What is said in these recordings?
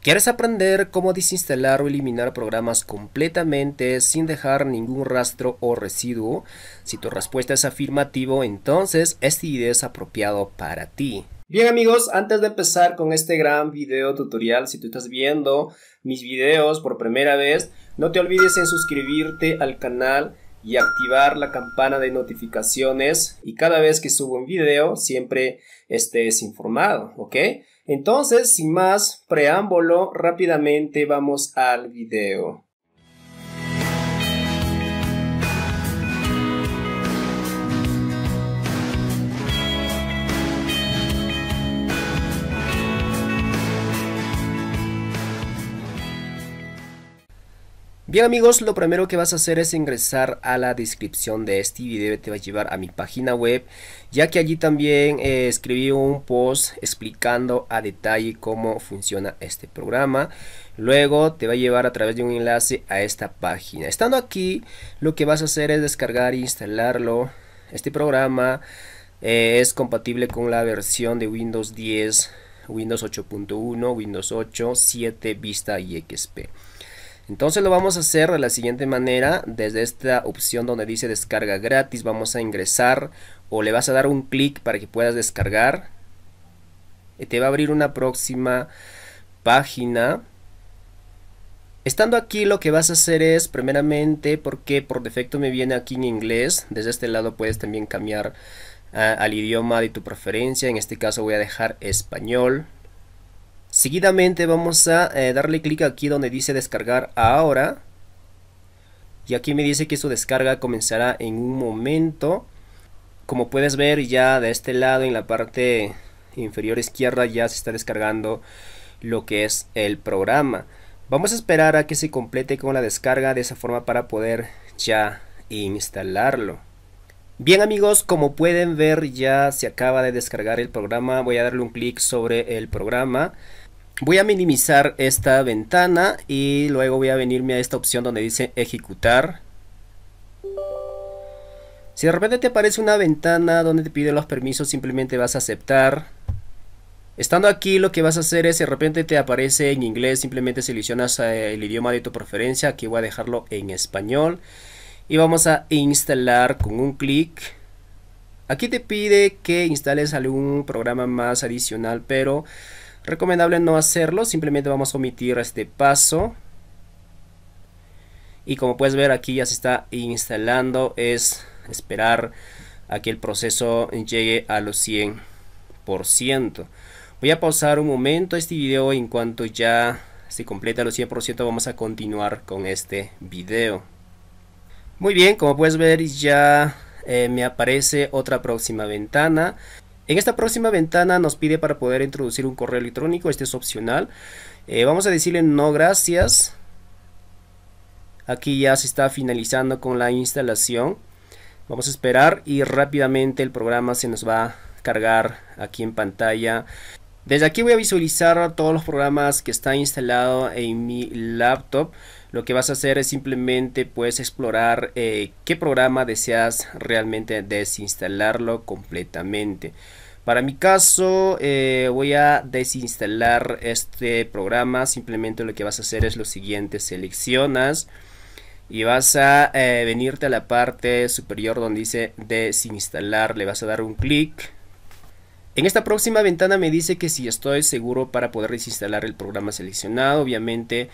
¿Quieres aprender cómo desinstalar o eliminar programas completamente sin dejar ningún rastro o residuo? Si tu respuesta es afirmativo, entonces este video es apropiado para ti. Bien amigos, antes de empezar con este gran video tutorial, si tú estás viendo mis videos por primera vez, no te olvides en suscribirte al canal y activar la campana de notificaciones y cada vez que subo un video siempre estés informado, ¿ok? Entonces, sin más preámbulo, rápidamente vamos al video. Bien amigos, lo primero que vas a hacer es ingresar a la descripción de este video, te va a llevar a mi página web, ya que allí también eh, escribí un post explicando a detalle cómo funciona este programa. Luego te va a llevar a través de un enlace a esta página. Estando aquí, lo que vas a hacer es descargar e instalarlo. Este programa eh, es compatible con la versión de Windows 10, Windows 8.1, Windows 8, 7, Vista y XP. Entonces lo vamos a hacer de la siguiente manera, desde esta opción donde dice descarga gratis, vamos a ingresar o le vas a dar un clic para que puedas descargar. te va a abrir una próxima página. Estando aquí lo que vas a hacer es, primeramente, porque por defecto me viene aquí en inglés, desde este lado puedes también cambiar ah, al idioma de tu preferencia, en este caso voy a dejar español. Seguidamente vamos a eh, darle clic aquí donde dice descargar ahora. Y aquí me dice que su descarga comenzará en un momento. Como puedes ver ya de este lado en la parte inferior izquierda ya se está descargando lo que es el programa. Vamos a esperar a que se complete con la descarga de esa forma para poder ya instalarlo. Bien amigos, como pueden ver ya se acaba de descargar el programa, voy a darle un clic sobre el programa. Voy a minimizar esta ventana y luego voy a venirme a esta opción donde dice ejecutar. Si de repente te aparece una ventana donde te pide los permisos, simplemente vas a aceptar. Estando aquí lo que vas a hacer es, de repente te aparece en inglés, simplemente seleccionas eh, el idioma de tu preferencia. Aquí voy a dejarlo en español y vamos a instalar con un clic aquí te pide que instales algún programa más adicional pero recomendable no hacerlo simplemente vamos a omitir este paso y como puedes ver aquí ya se está instalando es esperar a que el proceso llegue a los 100% voy a pausar un momento este video en cuanto ya se completa los 100% vamos a continuar con este video muy bien, como puedes ver ya eh, me aparece otra próxima ventana. En esta próxima ventana nos pide para poder introducir un correo electrónico, este es opcional. Eh, vamos a decirle no gracias. Aquí ya se está finalizando con la instalación. Vamos a esperar y rápidamente el programa se nos va a cargar aquí en pantalla. Desde aquí voy a visualizar todos los programas que están instalados en mi laptop lo que vas a hacer es simplemente puedes explorar eh, qué programa deseas realmente desinstalarlo completamente. Para mi caso eh, voy a desinstalar este programa, simplemente lo que vas a hacer es lo siguiente, seleccionas y vas a eh, venirte a la parte superior donde dice desinstalar, le vas a dar un clic en esta próxima ventana me dice que si estoy seguro para poder desinstalar el programa seleccionado, obviamente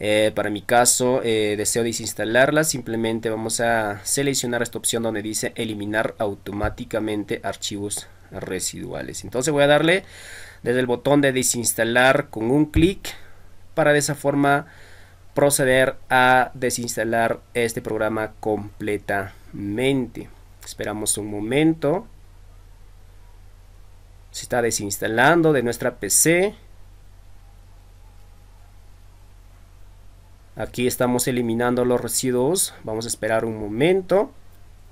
eh, para mi caso eh, deseo desinstalarla, simplemente vamos a seleccionar esta opción donde dice eliminar automáticamente archivos residuales. Entonces voy a darle desde el botón de desinstalar con un clic para de esa forma proceder a desinstalar este programa completamente. Esperamos un momento se está desinstalando de nuestra PC. Aquí estamos eliminando los residuos. Vamos a esperar un momento.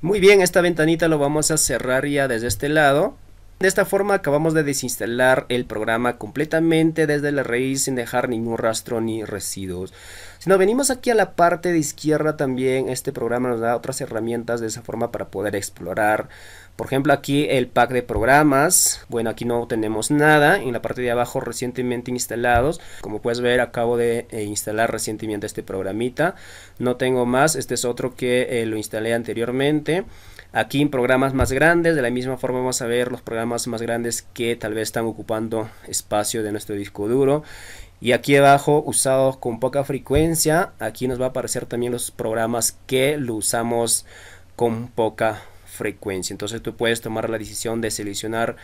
Muy bien, esta ventanita lo vamos a cerrar ya desde este lado. De esta forma acabamos de desinstalar el programa completamente desde la raíz sin dejar ningún rastro ni residuos. Si nos venimos aquí a la parte de izquierda también, este programa nos da otras herramientas de esa forma para poder explorar. Por ejemplo aquí el pack de programas, bueno aquí no tenemos nada, en la parte de abajo recientemente instalados, como puedes ver acabo de eh, instalar recientemente este programita, no tengo más, este es otro que eh, lo instalé anteriormente aquí en programas más grandes. De la misma forma vamos a ver los programas más grandes que tal vez están ocupando espacio de nuestro disco duro. Y aquí abajo, usados con poca frecuencia, aquí nos va a aparecer también los programas que lo usamos con poca frecuencia. Entonces tú puedes tomar la decisión de seleccionar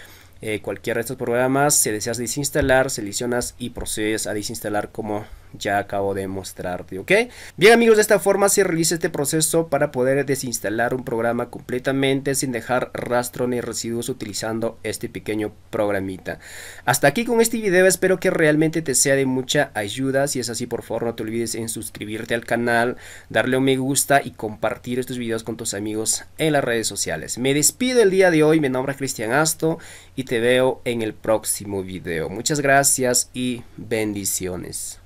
eh, cualquiera de estos programas. Si deseas desinstalar, seleccionas y procedes a desinstalar como ya acabo de mostrarte, ¿ok? Bien amigos, de esta forma se realiza este proceso para poder desinstalar un programa completamente sin dejar rastro ni residuos utilizando este pequeño programita. Hasta aquí con este video, espero que realmente te sea de mucha ayuda, si es así por favor no te olvides en suscribirte al canal, darle un me gusta y compartir estos videos con tus amigos en las redes sociales. Me despido el día de hoy, me nombra Cristian Asto y te veo en el próximo video. Muchas gracias y bendiciones.